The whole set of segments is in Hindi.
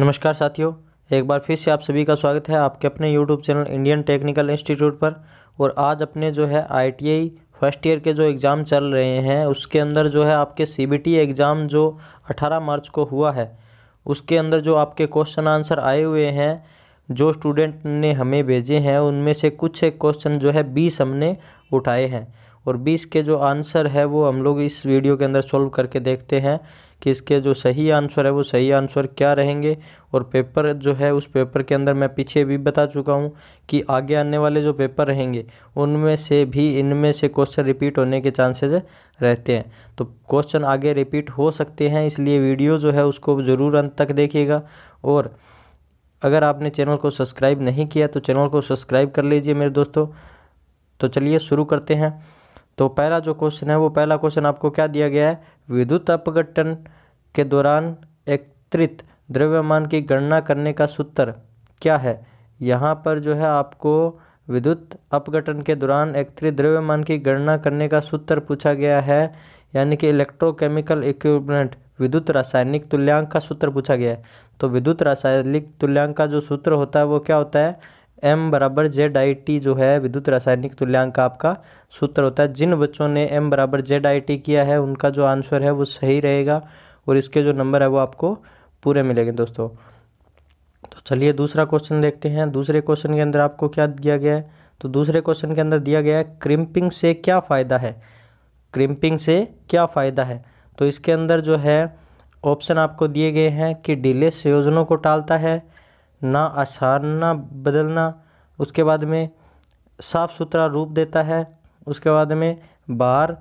नमस्कार साथियों एक बार फिर से आप सभी का स्वागत है आपके अपने YouTube channel Indian technical institute पर और आज अपने जो है आई फर्स्ट ईयर के जो एग्ज़ाम चल रहे हैं उसके अंदर जो है आपके सी एग्ज़ाम जो 18 मार्च को हुआ है उसके अंदर जो आपके क्वेश्चन आंसर आए हुए हैं जो स्टूडेंट ने हमें भेजे हैं उनमें से कुछ एक क्वेश्चन जो है बीस हमने उठाए हैं और बीस के जो आंसर है वो हम लोग इस वीडियो के अंदर सॉल्व करके देखते हैं कि इसके जो सही आंसर है वो सही आंसर क्या रहेंगे और पेपर जो है उस पेपर के अंदर मैं पीछे भी बता चुका हूँ कि आगे आने वाले जो पेपर रहेंगे उनमें से भी इनमें से क्वेश्चन रिपीट होने के चांसेज रहते हैं तो क्वेश्चन आगे रिपीट हो सकते हैं इसलिए वीडियो जो है उसको ज़रूर अंत तक देखिएगा और अगर आपने चैनल को सब्सक्राइब नहीं किया तो चैनल को सब्सक्राइब कर लीजिए मेरे दोस्तों तो चलिए शुरू करते हैं तो पहला जो क्वेश्चन है वो पहला क्वेश्चन आपको क्या दिया गया है विद्युत अपघटन के दौरान एकत्रित द्रव्यमान की गणना करने का सूत्र क्या है यहाँ पर जो है आपको विद्युत अपघटन के दौरान एकत्रित द्रव्यमान की गणना करने का सूत्र पूछा गया है यानी कि इलेक्ट्रोकेमिकल इक्विपमेंट विद्युत रासायनिक तुल्यांक का सूत्र पूछा गया है तो विद्युत रासायनिक तुल्यांक का जो सूत्र होता है वो क्या होता है एम बराबर जेड आई टी जो है विद्युत रासायनिक तुल्यांक का आपका सूत्र होता है जिन बच्चों ने एम बराबर जेड आई टी किया है उनका जो आंसर है वो सही रहेगा और इसके जो नंबर है वो आपको पूरे मिलेंगे दोस्तों तो चलिए दूसरा क्वेश्चन देखते हैं दूसरे क्वेश्चन के अंदर आपको क्या दिया गया है तो दूसरे क्वेश्चन के अंदर दिया गया है क्रिम्पिंग से क्या फ़ायदा है क्रिम्पिंग से क्या फ़ायदा है तो इसके अंदर जो है ऑप्शन आपको दिए गए हैं कि डिले संयोजनों को टालता है ना आसान ना बदलना उसके बाद में साफ़ सुथरा रूप देता है उसके बाद में बार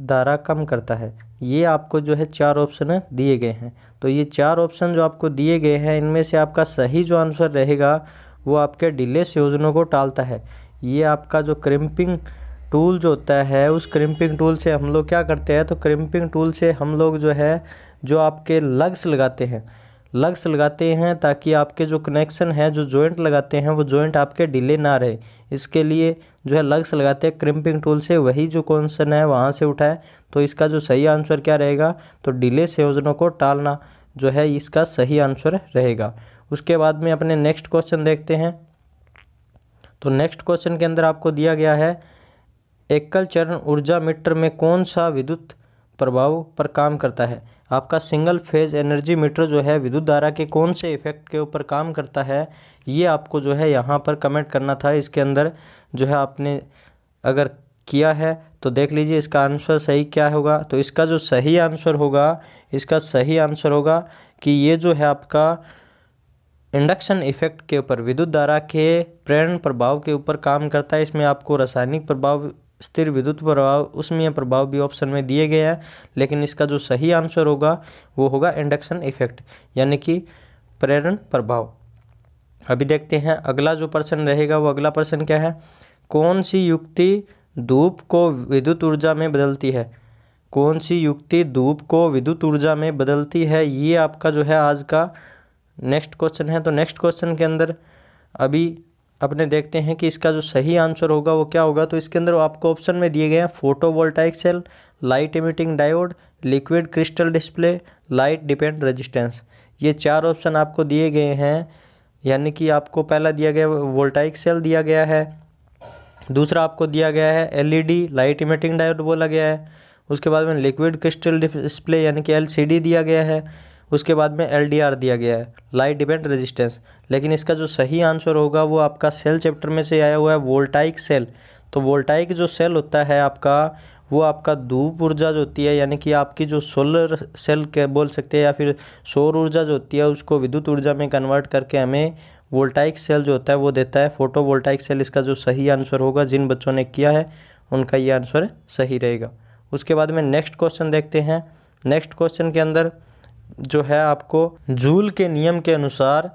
दारा कम करता है ये आपको जो है चार ऑप्शन दिए गए हैं तो ये चार ऑप्शन जो आपको दिए गए हैं इनमें से आपका सही जो आंसर रहेगा वो आपके डिले योजनों को टालता है ये आपका जो क्रिम्पिंग टूल जो होता है उस क्रिम्पिंग टूल से हम लोग क्या करते हैं तो क्रिम्पिंग टूल से हम लोग जो है जो आपके लग्स लगाते हैं लग्स लगाते हैं ताकि आपके जो कनेक्शन है जो जॉइंट लगाते हैं वो जॉइंट आपके डिले ना रहे इसके लिए जो है लग्स लगाते हैं क्रिम्पिंग टूल से वही जो क्वेश्चन है वहाँ से उठाए तो इसका जो सही आंसर क्या रहेगा तो डिले संयोजनों को टालना जो है इसका सही आंसर रहेगा उसके बाद में अपने नेक्स्ट क्वेश्चन देखते हैं तो नेक्स्ट क्वेश्चन के अंदर आपको दिया गया है एकल चरण ऊर्जा मीटर में कौन सा विद्युत प्रभाव पर काम करता है आपका सिंगल फेज एनर्जी मीटर जो है विद्युत धारा के कौन से इफेक्ट के ऊपर काम करता है ये आपको जो है यहाँ पर कमेंट करना था इसके अंदर जो है आपने अगर किया है तो देख लीजिए इसका आंसर सही क्या होगा तो इसका जो सही आंसर होगा इसका सही आंसर होगा कि ये जो है आपका इंडक्शन इफेक्ट के ऊपर विद्युत धारा के प्रेरण प्रभाव के ऊपर काम करता है इसमें आपको रासायनिक प्रभाव स्थिर विद्युत प्रभाव उसमें प्रभाव भी ऑप्शन में दिए गए हैं लेकिन इसका जो सही आंसर होगा वो होगा इंडक्शन इफेक्ट यानी कि प्रेरण प्रभाव अभी देखते हैं अगला जो प्रश्न रहेगा वो अगला प्रश्न क्या है कौन सी युक्ति धूप को विद्युत ऊर्जा में बदलती है कौन सी युक्ति धूप को विद्युत ऊर्जा में बदलती है ये आपका जो है आज का नेक्स्ट क्वेश्चन है तो नेक्स्ट क्वेश्चन के अंदर अभी अपने देखते हैं कि इसका जो सही आंसर होगा वो क्या होगा तो इसके अंदर आपको ऑप्शन में दिए गए हैं photovoltaic cell light emitting diode liquid crystal display light depend resistance ये चार ऑप्शन आपको दिए गए हैं यानी कि आपको पहला दिया गया वोल्टाइक सेल दिया गया है दूसरा आपको दिया गया है एलईडी लाइट इमिटिंग डायोड बोला गया है उसके बाद में लिक्विड क्रिस्टल डिस्प्ले यानी कि एलसीडी दिया गया है उसके बाद में एल दिया गया है लाइट डिपेंड रेजिस्टेंस लेकिन इसका जो सही आंसर होगा वो आपका सेल चैप्टर में से आया हुआ है वोल्टाइक सेल तो वोल्टाइक जो सेल होता है आपका वो आपका धूप ऊर्जा जो होती है यानी कि आपकी जो सोलर सेल के बोल सकते हैं या फिर सौर ऊर्जा जो होती है उसको विद्युत ऊर्जा में कन्वर्ट करके हमें वोल्टाइक सेल जो होता है वो देता है फोटो वोल्टाइक सेल इसका जो सही आंसर होगा जिन बच्चों ने किया है उनका ये आंसर सही रहेगा उसके बाद में नेक्स्ट क्वेश्चन देखते हैं नेक्स्ट क्वेश्चन के अंदर जो है आपको जूल के नियम के अनुसार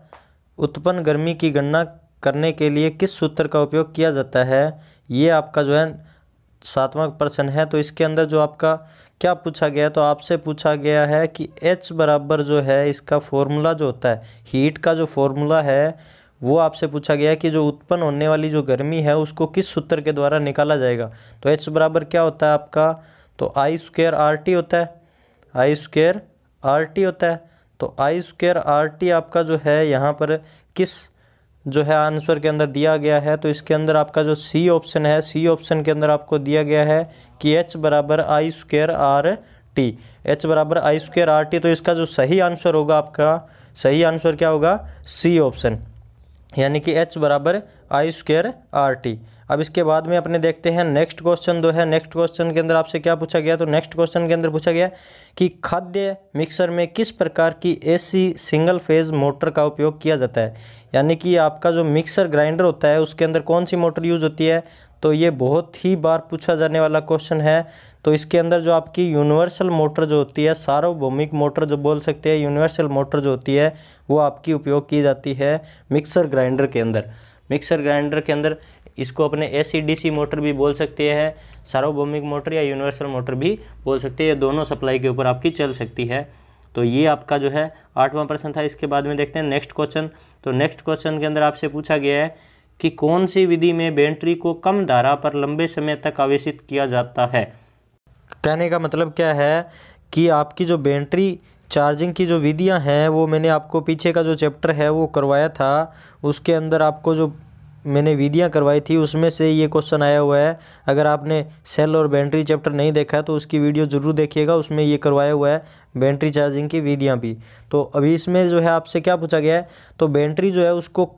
उत्पन्न गर्मी की गणना करने के लिए किस सूत्र का उपयोग किया जाता है ये आपका जो है सातवां प्रश्न है तो इसके अंदर जो आपका क्या पूछा गया तो आपसे पूछा गया है कि H बराबर जो है इसका फॉर्मूला जो होता है हीट का जो फॉर्मूला है वो आपसे पूछा गया कि जो उत्पन्न होने वाली जो गर्मी है उसको किस सूत्र के द्वारा निकाला जाएगा तो H बराबर क्या होता है आपका तो आई स्क्वेयर आर टी होता है आई स्क्वेयर आर टी होता है तो आई स्क्वेयर आर टी आपका जो है यहाँ पर किस जो है आंसर के अंदर दिया गया है तो इसके अंदर आपका जो सी ऑप्शन है सी ऑप्शन के अंदर आपको दिया गया है कि एच बराबर I square R T H बराबर आई स्क्वेयर आर टी तो इसका जो सही आंसर होगा आपका सही आंसर क्या होगा सी ऑप्शन यानी कि एच बराबर आई स्क्वेयर आर टी अब इसके बाद में अपने देखते हैं नेक्स्ट क्वेश्चन जो है नेक्स्ट क्वेश्चन के अंदर आपसे क्या पूछा गया तो नेक्स्ट क्वेश्चन के अंदर पूछा गया कि खाद्य मिक्सर में किस प्रकार की एसी सिंगल फेज मोटर का उपयोग किया जाता है यानी कि आपका जो मिक्सर ग्राइंडर होता है उसके अंदर कौन सी मोटर यूज़ होती है तो ये बहुत ही बार पूछा जाने वाला क्वेश्चन है तो इसके अंदर जो आपकी यूनिवर्सल मोटर जो होती है सार्वभौमिक मोटर जो बोल सकते हैं यूनिवर्सल मोटर जो होती है वो आपकी उपयोग की जाती है मिक्सर ग्राइंडर के अंदर मिक्सर ग्राइंडर के अंदर इसको अपने एसीडीसी मोटर भी बोल सकते हैं सार्वभौमिक मोटर या यूनिवर्सल मोटर भी बोल सकते हैं ये दोनों सप्लाई के ऊपर आपकी चल सकती है तो ये आपका जो है आठवां प्रश्न था इसके बाद में देखते हैं नेक्स्ट क्वेश्चन तो नेक्स्ट क्वेश्चन के अंदर आपसे पूछा गया है कि कौन सी विधि में बैटरी को कम धारा पर लंबे समय तक आवेशित किया जाता है कहने का मतलब क्या है कि आपकी जो बैटरी चार्जिंग की जो विधियां हैं वो मैंने आपको पीछे का जो चैप्टर है वो करवाया था उसके अंदर आपको जो मैंने वीडियाँ करवाई थी उसमें से ये क्वेश्चन आया हुआ है अगर आपने सेल और बैटरी चैप्टर नहीं देखा है तो उसकी वीडियो ज़रूर देखिएगा उसमें ये करवाया हुआ है बैटरी चार्जिंग की विधियाँ भी तो अभी इसमें जो है आपसे क्या पूछा गया है तो बैटरी जो है उसको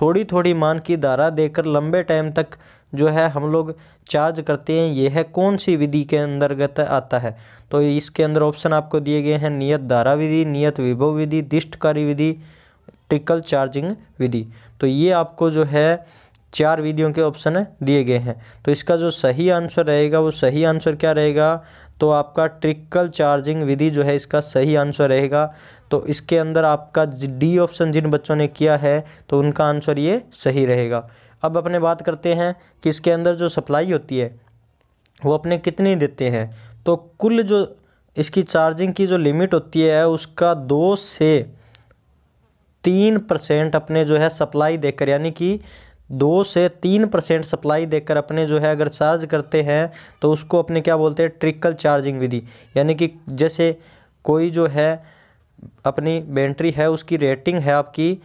थोड़ी थोड़ी मान की धारा देकर लंबे टाइम तक जो है हम लोग चार्ज करते हैं यह है कौन सी विधि के अंतर्गत आता है तो इसके अंदर ऑप्शन आपको दिए गए हैं नियत धारा विधि नियत विभव विधि दिष्टकारी विधि ट्रिकल चार्जिंग विधि तो ये आपको जो है चार विधियों के ऑप्शन दिए गए हैं तो इसका जो सही आंसर रहेगा वो सही आंसर क्या रहेगा तो आपका ट्रिकल चार्जिंग विधि जो है इसका सही आंसर रहेगा तो इसके अंदर आपका डी ऑप्शन जिन बच्चों ने किया है तो उनका आंसर ये सही रहेगा अब अपने बात करते हैं कि इसके अंदर जो सप्लाई होती है वो अपने कितनी देते हैं तो कुल जो इसकी चार्जिंग की जो लिमिट होती है उसका दो से तीन परसेंट अपने जो है सप्लाई देकर यानी कि दो से तीन परसेंट सप्लाई देकर अपने जो है अगर चार्ज करते हैं तो उसको अपने क्या बोलते हैं ट्रिकल चार्जिंग विधि यानी कि जैसे कोई जो है अपनी बैटरी है उसकी रेटिंग है आपकी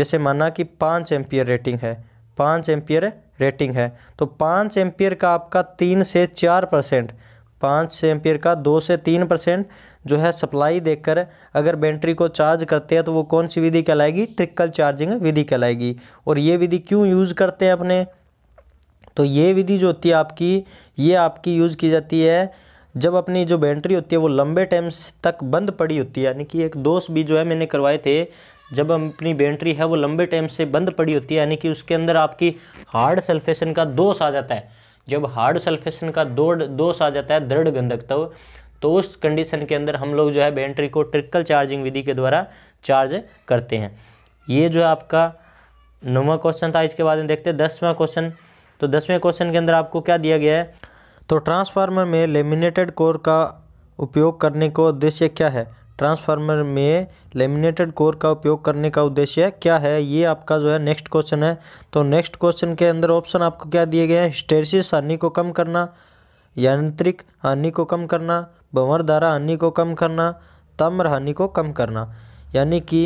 जैसे माना कि पाँच एम्पियर रेटिंग है पाँच एम्पियर रेटिंग है तो पाँच एम्पियर का आपका तीन से चार परसेंट पाँच एम्पियर का दो से तीन परसेंट जो है सप्लाई देकर अगर बैटरी को चार्ज करते हैं तो वो कौन सी विधि कहलाएगी ट्रिकल चार्जिंग विधि कहलाएगी और ये विधि क्यों यूज़ करते हैं अपने तो ये विधि जो होती है आपकी ये आपकी यूज़ की जाती है जब अपनी जो बैटरी होती है वो लंबे टाइम तक बंद पड़ी होती है यानी कि एक दोस्त भी जो है मैंने करवाए थे जब अपनी बैटरी है वो लंबे टाइम से बंद पड़ी होती है यानी कि उसके अंदर आपकी हार्ड सल्फेशन का दोष आ जाता है जब हार्ड सल्फेशन का दो दोष आ जाता है दृढ़ गंधक तब तो उस कंडीशन के अंदर हम लोग जो है बैटरी को ट्रिकल चार्जिंग विधि के द्वारा चार्ज करते हैं ये जो है आपका नौवा क्वेश्चन था इसके बाद में देखते हैं दसवां क्वेश्चन तो दसवें क्वेश्चन के अंदर आपको क्या दिया गया है तो ट्रांसफार्मर में लेमिनेटेड कोर का उपयोग करने का उद्देश्य क्या है ट्रांसफार्मर में लेमिनेटेड कोर का उपयोग करने का उद्देश्य क्या है ये आपका जो है नेक्स्ट क्वेश्चन है तो नेक्स्ट क्वेश्चन के अंदर ऑप्शन आपको क्या दिए गए हैं स्टेरसिस हानि को कम करना यांत्रिक हानि को कम करना भंवर धारा हानि को कम करना तम्र हानि को कम करना यानी कि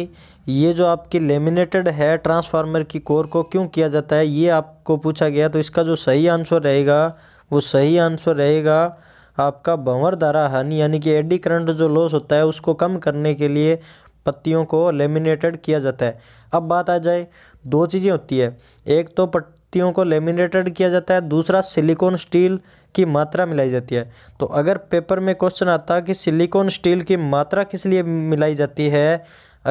ये जो आपकी लेमिनेटेड है ट्रांसफार्मर की कोर को क्यों किया जाता है ये आपको पूछा गया तो इसका जो सही आंसर रहेगा वो सही आंसर रहेगा आपका भंवर धारा हानि यानी कि एडी करंट जो लॉस होता है उसको कम करने के लिए पत्तियों को लेमिनेटेड किया जाता है अब बात आ जाए दो चीज़ें होती है एक तो पत्तियों को लेमिनेटेड किया जाता है दूसरा सिलिकॉन स्टील की मात्रा मिलाई जाती है तो अगर पेपर में क्वेश्चन आता कि सिलिकॉन स्टील की मात्रा किस लिए मिलाई जाती है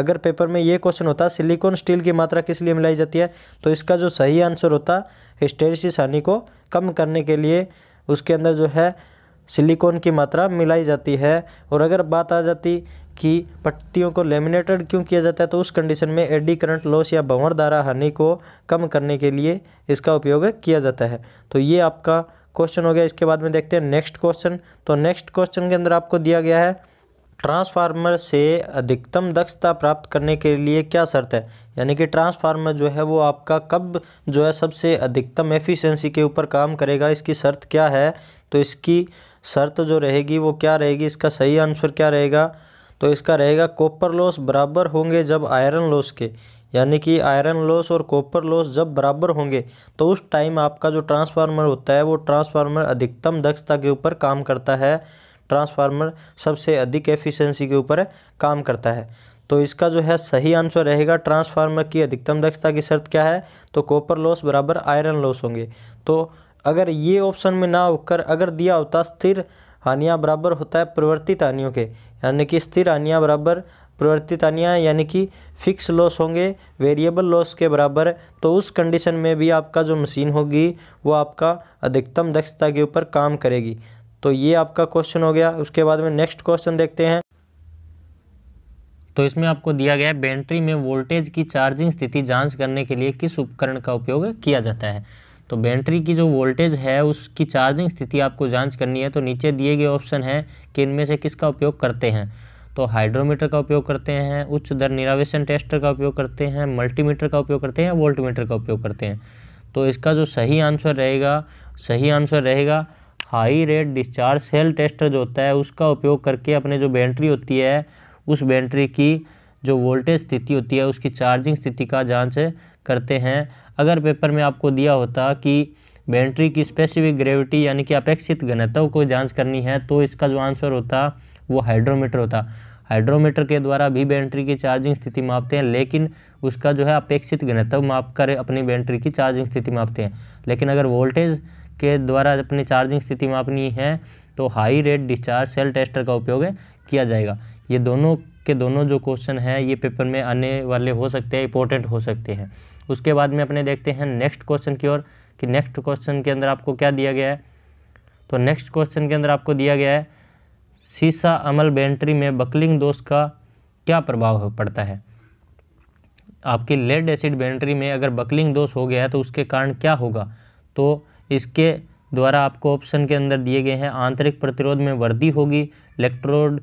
अगर पेपर में ये क्वेश्चन होता सिलिकॉन स्टील की मात्रा किस लिए मिलाई जाती है तो इसका जो सही आंसर होता हिस्टेरिस हानि को कम करने के लिए उसके अंदर जो है सिलिकॉन की मात्रा मिलाई जाती है और अगर बात आ जाती कि पट्टियों को लेमिनेटेड क्यों किया जाता है तो उस कंडीशन में एडी करंट लॉस या भंवर धारा हानि को कम करने के लिए इसका उपयोग किया जाता है तो ये आपका क्वेश्चन हो गया इसके बाद में देखते हैं नेक्स्ट क्वेश्चन तो नेक्स्ट क्वेश्चन के अंदर आपको दिया गया है ट्रांसफार्मर से अधिकतम दक्षता प्राप्त करने के लिए क्या शर्त है यानी कि ट्रांसफार्मर जो है वो आपका कब जो है सबसे अधिकतम एफिशिएंसी के ऊपर काम करेगा इसकी शर्त क्या है तो इसकी शर्त जो रहेगी वो क्या रहेगी इसका सही आंसर क्या रहेगा तो इसका रहेगा कॉपर लॉस बराबर होंगे जब आयरन लॉस के यानी कि आयरन लॉस और कॉपर लॉस जब बराबर होंगे तो उस टाइम आपका जो ट्रांसफार्मर होता है वो ट्रांसफार्मर अधिकतम दक्षता के ऊपर काम करता है ट्रांसफार्मर सबसे अधिक एफिशिएंसी के ऊपर काम करता है तो इसका जो है सही आंसर रहेगा ट्रांसफार्मर की अधिकतम दक्षता की शर्त क्या है तो कॉपर लॉस बराबर आयरन लॉस होंगे तो अगर ये ऑप्शन में ना होकर अगर दिया होता स्थिर हानियाँ बराबर होता है परिवर्तित हानियों के यानी कि स्थिर हानियाँ बराबर परिवर्तितानियाँ यानी कि फिक्स लॉस होंगे वेरिएबल लॉस के बराबर तो उस कंडीशन में भी आपका जो मशीन होगी वो आपका अधिकतम दक्षता के ऊपर काम करेगी तो ये आपका क्वेश्चन हो गया उसके बाद में नेक्स्ट क्वेश्चन देखते हैं तो इसमें आपको दिया गया है बैटरी में वोल्टेज की चार्जिंग स्थिति जांच करने के लिए किस उपकरण का उपयोग किया जाता है तो बैटरी की जो वोल्टेज है उसकी चार्जिंग स्थिति आपको जांच करनी है तो नीचे दिए गए ऑप्शन हैं कि इनमें से किसका उपयोग करते हैं तो हाइड्रोमीटर का उपयोग करते हैं उच्च दर निरावेशन टेस्टर का उपयोग करते हैं मल्टीमीटर का उपयोग करते हैं वोल्टमीटर का उपयोग करते हैं तो इसका जो सही आंसर रहेगा सही आंसर रहेगा high rate discharge cell tester जो होता है उसका उपयोग करके अपने जो बैटरी होती है उस बैटरी की जो वोल्टेज स्थिति होती है उसकी चार्जिंग स्थिति का जांच करते हैं अगर पेपर में आपको दिया होता कि बैटरी की स्पेसिफिक ग्रेविटी यानी कि अपेक्षित घनत्व को जांच करनी है तो इसका जो आंसर होता वो हाइड्रोमीटर होता हाइड्रोमीटर के द्वारा भी बैटरी की चार्जिंग स्थिति मापते हैं लेकिन उसका जो है अपेक्षित घनत्व माप कर अपनी बैटरी की चार्जिंग स्थिति मापते हैं लेकिन अगर वोल्टेज के द्वारा अपनी चार्जिंग स्थिति मापनी है तो high rate discharge cell tester का उपयोग किया जाएगा ये दोनों के दोनों जो क्वेश्चन हैं ये पेपर में आने वाले हो सकते हैं इंपॉर्टेंट हो सकते हैं उसके बाद में अपने देखते हैं नेक्स्ट क्वेश्चन की ओर कि नेक्स्ट क्वेश्चन के अंदर आपको क्या दिया गया है तो नेक्स्ट क्वेश्चन के अंदर आपको दिया गया है सीसा अमल बैटरी में बकलिंग दोष का क्या प्रभाव पड़ता है आपकी लेड एसिड बैटरी में अगर बकलिंग दोष हो गया तो उसके कारण क्या होगा तो इसके द्वारा आपको ऑप्शन के अंदर दिए गए हैं आंतरिक प्रतिरोध में वृद्धि होगी इलेक्ट्रोड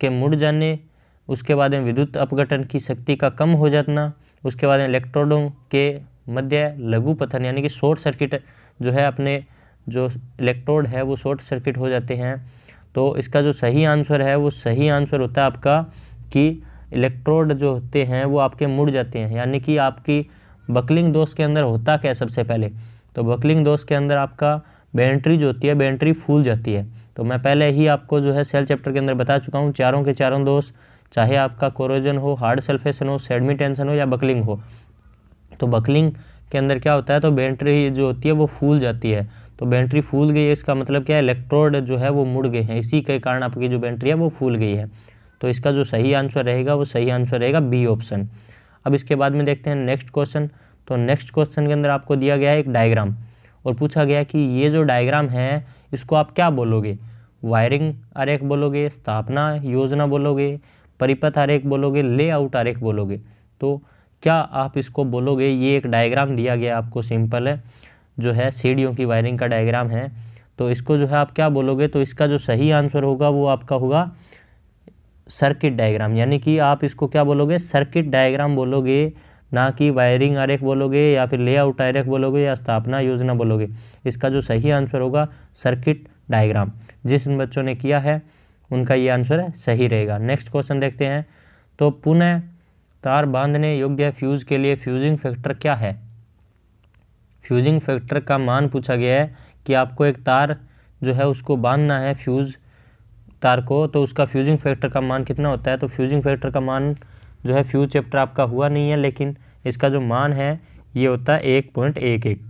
के मुड़ जाने उसके बाद में विद्युत अपघटन की शक्ति का कम हो जाना उसके बाद इलेक्ट्रोडों के मध्य लघु पथन यानी कि शॉर्ट सर्किट जो है अपने जो इलेक्ट्रोड है वो शॉर्ट सर्किट हो जाते हैं तो इसका जो सही आंसर है वो सही आंसर होता है आपका कि इलेक्ट्रोड जो होते हैं वो आपके मुड़ जाते हैं यानी कि आपकी बकलिंग दोष के अंदर होता क्या है सबसे पहले तो बकलिंग दोष के अंदर आपका बैटरी जो होती है बैटरी फूल जाती है तो मैं पहले ही आपको जो है सेल चैप्टर के अंदर बता चुका हूँ चारों के चारों दोष चाहे आपका कोरोजन हो हार्ड सल्फेशन हो सेडमी टेंशन हो या बकलिंग हो तो बकलिंग के अंदर क्या होता है तो बैटरी जो होती है वो फूल जाती है तो बैटरी फूल गई है इसका मतलब क्या है इलेक्ट्रोड जो है वो मुड़ गए हैं इसी के कारण आपकी जो बैटरी है वो फूल गई है तो इसका जो सही आंसर रहेगा वो सही आंसर रहेगा बी ऑप्शन अब इसके बाद में देखते हैं नेक्स्ट क्वेश्चन तो नेक्स्ट क्वेश्चन के अंदर आपको दिया गया है एक डायग्राम और पूछा गया कि ये जो डायग्राम है इसको आप क्या बोलोगे वायरिंग एक बोलोगे स्थापना योजना बोलोगे परिपथ एक बोलोगे लेआउट एक बोलोगे तो क्या आप इसको बोलोगे ये एक डायग्राम दिया गया आपको सिंपल है जो है सीढ़ियों की वायरिंग का डायग्राम है तो इसको जो है आप क्या बोलोगे तो इसका जो सही आंसर होगा वो आपका होगा सर्किट डायग्राम यानी कि आप इसको क्या बोलोगे सर्किट डायग्राम बोलोगे ना कि वायरिंग आरेख बोलोगे या फिर लेआउट आरेख बोलोगे या स्थापना योजना बोलोगे इसका जो सही आंसर होगा सर्किट डायग्राम जिस बच्चों ने किया है उनका ये आंसर सही रहेगा नेक्स्ट क्वेश्चन देखते हैं तो पुनः तार बांधने योग्य फ्यूज़ के लिए फ्यूजिंग फैक्टर क्या है फ्यूजिंग फैक्टर का मान पूछा गया है कि आपको एक तार जो है उसको बांधना है फ्यूज़ तार को तो उसका फ्यूजिंग फैक्टर का मान कितना होता है तो फ्यूजिंग फैक्टर का मान जो है फ्यूज चैप्टर आपका हुआ नहीं है लेकिन इसका जो मान है ये होता है एक पॉइंट एक एक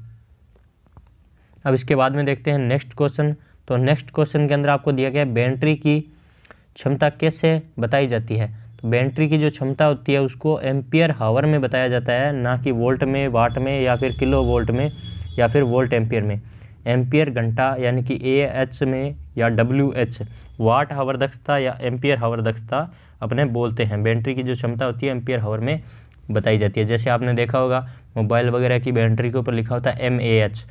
अब इसके बाद में देखते हैं नेक्स्ट क्वेश्चन तो नेक्स्ट क्वेश्चन के अंदर आपको दिया गया है बैटरी की क्षमता कैसे बताई जाती है तो बैटरी की जो क्षमता होती है उसको एम्पियर हावर में बताया जाता है ना कि वोल्ट में वाट में या फिर किलो वोल्ट में या फिर वोल्ट एम्पियर में एम्पियर घंटा यानी कि ए एच में या डब्ल्यू एच वाट हावर दक्षता या एम्पियर हावर दक्षता अपने बोलते हैं बैटरी की जो क्षमता होती है एम्पियर हावर में बताई जाती है जैसे आपने देखा होगा मोबाइल वगैरह की बैटरी के ऊपर लिखा होता है M A H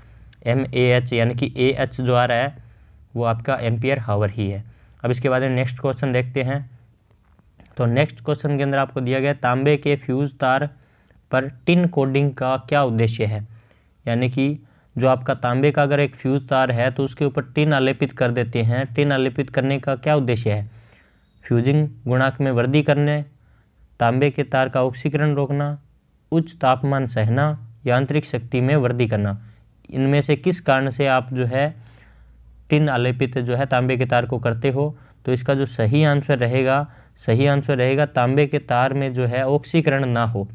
M A H यानी कि ए एच जो आ रहा है वो आपका एम्पियर हावर ही है अब इसके बाद में नेक्स्ट क्वेश्चन देखते हैं तो नेक्स्ट क्वेश्चन के अंदर आपको दिया गया तांबे के फ्यूज़ तार पर टिन कोडिंग का क्या उद्देश्य है यानी कि जो आपका तांबे का अगर एक फ्यूज़ तार है तो उसके ऊपर टिन आलेपित कर देते हैं टिन आलेपित करने का क्या उद्देश्य है फ्यूजिंग गुणाक में वृद्धि करने तांबे के तार का ऑक्सीकरण रोकना उच्च तापमान सहना यांत्रिक शक्ति में वृद्धि करना इनमें से किस कारण से आप जो है टिन आलेपित जो है तांबे के तार को करते हो तो इसका जो सही आंसर रहेगा सही आंसर रहेगा तांबे के तार में जो है ऑक्सीकरण ना हो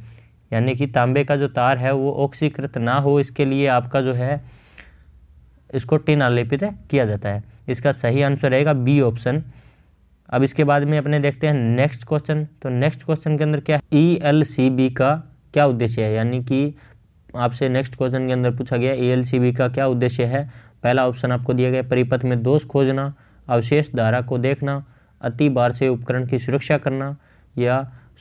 यानी कि तांबे का जो तार है वो ऑक्सीकृत ना हो इसके लिए आपका जो है इसको टिन आलेपित किया जाता है इसका सही आंसर रहेगा बी ऑप्शन अब इसके बाद में अपने देखते हैं नेक्स्ट क्वेश्चन तो नेक्स्ट क्वेश्चन के अंदर क्या है ई एल सी बी का क्या उद्देश्य है यानी कि आपसे नेक्स्ट क्वेश्चन के अंदर पूछा गया ई एल सी बी का क्या उद्देश्य है पहला ऑप्शन आपको दिया गया परिपथ में दोष खोजना अवशेष धारा को देखना अति बार से उपकरण की सुरक्षा करना या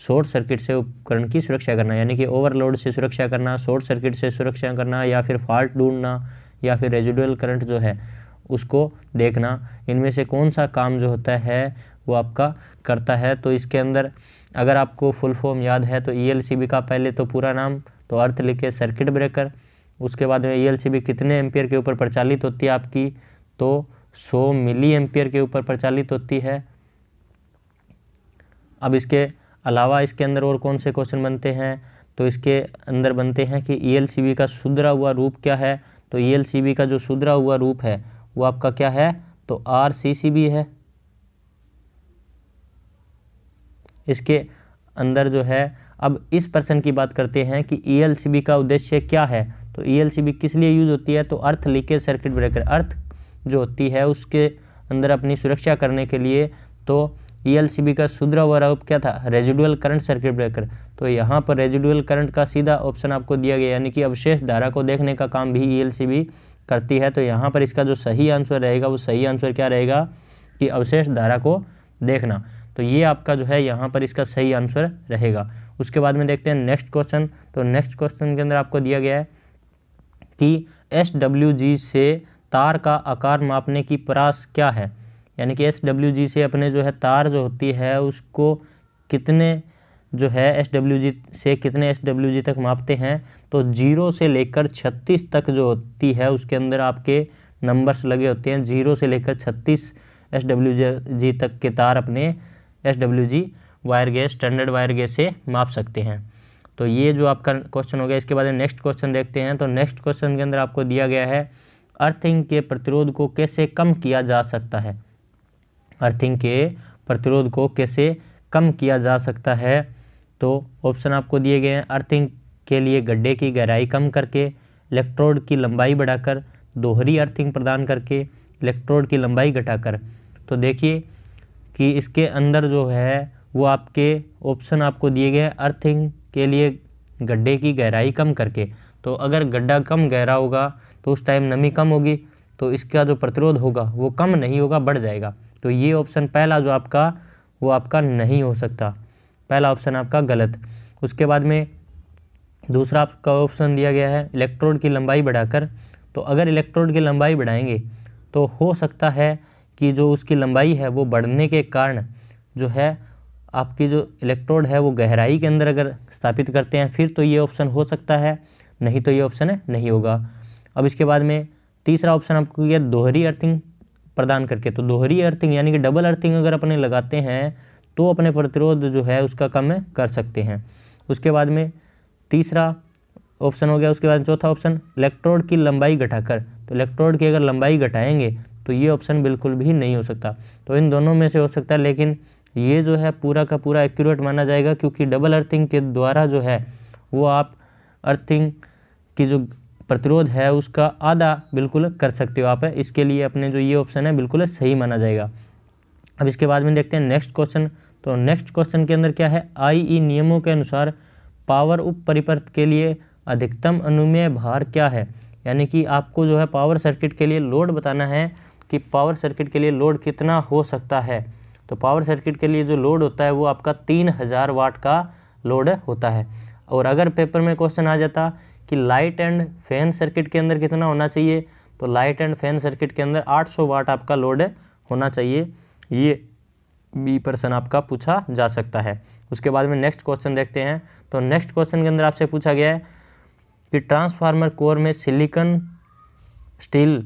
शॉर्ट सर्किट से उपकरण की सुरक्षा करना यानी कि ओवरलोड से सुरक्षा करना शॉर्ट सर्किट से सुरक्षा करना या फिर फॉल्ट ढूंढना या फिर रेजिडुअल करंट जो है उसको देखना इनमें से कौन सा काम जो होता है वो आपका करता है तो इसके अंदर अगर आपको फुल फॉर्म याद है तो ई e का पहले तो पूरा नाम तो अर्थ लिखे सर्किट ब्रेकर उसके बाद में ई e कितने एम्पियर के ऊपर प्रचालित होती है आपकी तो 100 मिली एम्पियर के ऊपर प्रचालित होती है अब इसके अलावा इसके अंदर और कौन से क्वेश्चन बनते हैं तो इसके अंदर बनते हैं कि ई e का सुधरा हुआ रूप क्या है तो ई e का जो सुधरा हुआ रूप है वो आपका क्या है तो आर है इसके अंदर जो है अब इस पर्सन की बात करते हैं कि ई e का उद्देश्य क्या है तो ई किस लिए यूज़ होती है तो earth leakage circuit breaker earth जो होती है उसके अंदर अपनी सुरक्षा करने के लिए तो ई e का सुधरा हुआ रूप क्या था रेजिडुअल करंट सर्किट ब्रेकर तो यहाँ पर रेजिडुअल करंट का सीधा ऑप्शन आपको दिया गया यानी कि अवशेष धारा को देखने का काम भी ई e करती है तो यहाँ पर इसका जो सही आंसर रहेगा वो सही आंसर क्या रहेगा कि अवशेष धारा को देखना तो ये आपका जो है यहाँ पर इसका सही आंसर रहेगा उसके बाद में देखते हैं नेक्स्ट क्वेश्चन तो नेक्स्ट क्वेश्चन के अंदर आपको दिया गया है कि एस से तार का आकार मापने की प्रास क्या है यानी कि एस डब्ल्यू जी से अपने जो है तार जो होती है उसको कितने जो है एस डब्ल्यू जी से कितने एस डब्ल्यू जी तक मापते हैं तो जीरो से लेकर छत्तीस तक जो होती है उसके अंदर आपके नंबर्स लगे होते हैं जीरो से लेकर छत्तीस एस डब्ल्यू जी तक के तार अपने S W G wire gauge standard wire gauge से माप सकते हैं तो ये जो आपका क्वेश्चन हो गया इसके बाद नेक्स्ट क्वेश्चन देखते हैं तो नेक्स्ट क्वेश्चन के अंदर आपको दिया गया है अर्थिंग के प्रतिरोध को कैसे कम किया जा सकता है अर्थिंग के प्रतिरोध को कैसे कम किया जा सकता है तो ऑप्शन आपको दिए गए हैं अर्थिंग के लिए गड्ढे की गहराई कम करके इलेक्ट्रोड की लंबाई बढ़ाकर दोहरी अर्थिंग प्रदान करके इलेक्ट्रोड की लंबाई घटाकर तो देखिए कि इसके अंदर जो है वो आपके ऑप्शन आपको दिए गए हैं अर्थिंग के लिए गड्ढे की गहराई कम करके तो अगर गड्ढा कम गहरा होगा तो उस टाइम नमी कम होगी तो इसका जो प्रतिरोध होगा वो कम नहीं होगा बढ़ जाएगा तो ये ऑप्शन पहला जो आपका वो आपका नहीं हो सकता पहला ऑप्शन आपका गलत उसके बाद में दूसरा आपका ऑप्शन दिया गया है इलेक्ट्रोड की लंबाई बढ़ाकर तो अगर इलेक्ट्रोड की लंबाई बढ़ाएंगे तो हो सकता है कि जो उसकी लंबाई है वो बढ़ने के कारण जो है आपकी जो इलेक्ट्रोड है वो गहराई के अंदर अगर स्थापित करते हैं फिर तो ये ऑप्शन हो सकता है नहीं तो ये ऑप्शन नहीं होगा अब इसके बाद में तीसरा ऑप्शन आपको यह दोहरी अर्थिंग प्रदान करके तो दोहरी अर्थिंग यानी कि डबल अर्थिंग अगर अपने लगाते हैं तो अपने प्रतिरोध जो है उसका कम कर सकते हैं उसके बाद में तीसरा ऑप्शन हो गया उसके बाद चौथा ऑप्शन इलेक्ट्रोड की लंबाई घटाकर तो इलेक्ट्रोड की अगर लंबाई घटाएंगे तो ये ऑप्शन बिल्कुल भी नहीं हो सकता तो इन दोनों में से हो सकता है लेकिन ये जो है पूरा का पूरा एक्यूरेट माना जाएगा क्योंकि डबल अर्थिंग के द्वारा जो है वो आप अर्थिंग की जो प्रतिरोध है उसका आधा बिल्कुल कर सकते हो आप इसके लिए अपने जो ये ऑप्शन है बिल्कुल सही माना जाएगा अब इसके बाद में देखते हैं नेक्स्ट क्वेश्चन तो नेक्स्ट क्वेश्चन के अंदर क्या है आई e नियमों के अनुसार पावर उप परिपथ के लिए अधिकतम अनुमेय भार क्या है यानी कि आपको जो है पावर सर्किट के लिए लोड बताना है कि पावर सर्किट के लिए लोड कितना हो सकता है तो पावर सर्किट के लिए जो लोड होता है वो आपका तीन हज़ार वाट का लोड होता है और अगर पेपर में क्वेश्चन आ जाता कि लाइट एंड फैन सर्किट के अंदर कितना होना चाहिए तो लाइट एंड फैन सर्किट के अंदर 800 वाट आपका लोड होना चाहिए ये बी पर्सन आपका पूछा जा सकता है उसके बाद में नेक्स्ट क्वेश्चन देखते हैं तो नेक्स्ट क्वेश्चन के अंदर आपसे पूछा गया है कि ट्रांसफार्मर कोर में सिलिकन स्टील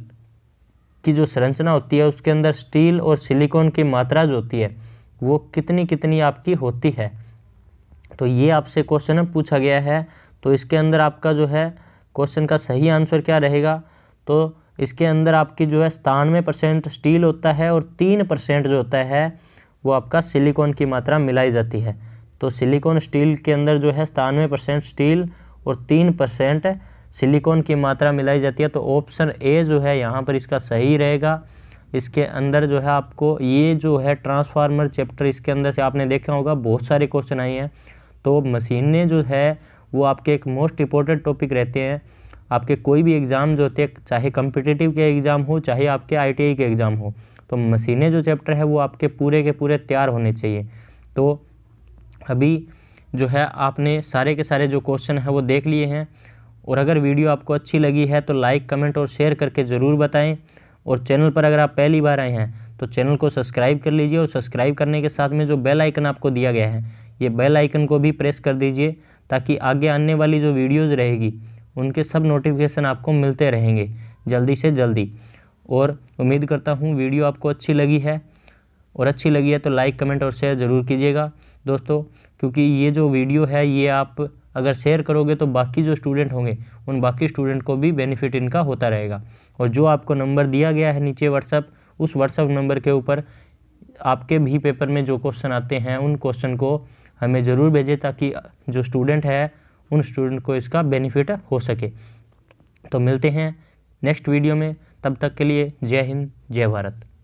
की जो संरचना होती है उसके अंदर स्टील और सिलिकॉन की मात्रा जो होती है वो कितनी कितनी आपकी होती है तो ये आपसे क्वेश्चन पूछा गया है तो इसके अंदर आपका जो है क्वेश्चन का सही आंसर क्या रहेगा तो इसके अंदर आपकी जो है सतानवे परसेंट स्टील होता है और तीन परसेंट जो होता है वो आपका सिलिकॉन की मात्रा मिलाई जाती है तो सिलिकॉन स्टील के अंदर जो है सतानवे परसेंट स्टील और तीन परसेंट सिलिकॉन की मात्रा मिलाई जाती है तो ऑप्शन ए जो है यहाँ पर इसका सही रहेगा इसके अंदर जो है आपको ये जो है ट्रांसफार्मर चैप्टर इसके अंदर से आपने देखा होगा बहुत सारे क्वेश्चन आए हैं तो मशीनें जो है वो आपके एक मोस्ट इंपॉर्टेंट टॉपिक रहते हैं आपके कोई भी एग्ज़ाम जो होते हैं चाहे कम्पिटेटिव के एग्ज़ाम हो चाहे आपके आई के एग्ज़ाम हो तो मशीनें जो चैप्टर है वो आपके पूरे के पूरे तैयार होने चाहिए तो अभी जो है आपने सारे के सारे जो क्वेश्चन है वो देख लिए हैं और अगर वीडियो आपको अच्छी लगी है तो लाइक कमेंट और शेयर करके ज़रूर बताएं और चैनल पर अगर आप पहली बार आए हैं तो चैनल को सब्सक्राइब कर लीजिए और सब्सक्राइब करने के साथ में जो बेल आइकन आपको दिया गया है ये बेल आइकन को भी प्रेस कर दीजिए ताकि आगे आने वाली जो वीडियोज़ रहेगी उनके सब नोटिफिकेशन आपको मिलते रहेंगे जल्दी से जल्दी और उम्मीद करता हूँ वीडियो आपको अच्छी लगी है और अच्छी लगी है तो लाइक कमेंट और शेयर ज़रूर कीजिएगा दोस्तों क्योंकि ये जो वीडियो है ये आप अगर शेयर करोगे तो बाकी जो स्टूडेंट होंगे उन बाकी स्टूडेंट को भी बेनिफिट इनका होता रहेगा और जो आपको नंबर दिया गया है नीचे व्हाट्सअप उस व्हाट्सअप नंबर के ऊपर आपके भी पेपर में जो क्वेश्चन आते हैं उन क्वेश्चन को हमें ज़रूर भेजें ताकि जो स्टूडेंट है उन स्टूडेंट को इसका बेनिफिट हो सके तो मिलते हैं नेक्स्ट वीडियो में तब तक के लिए जय हिंद जय भारत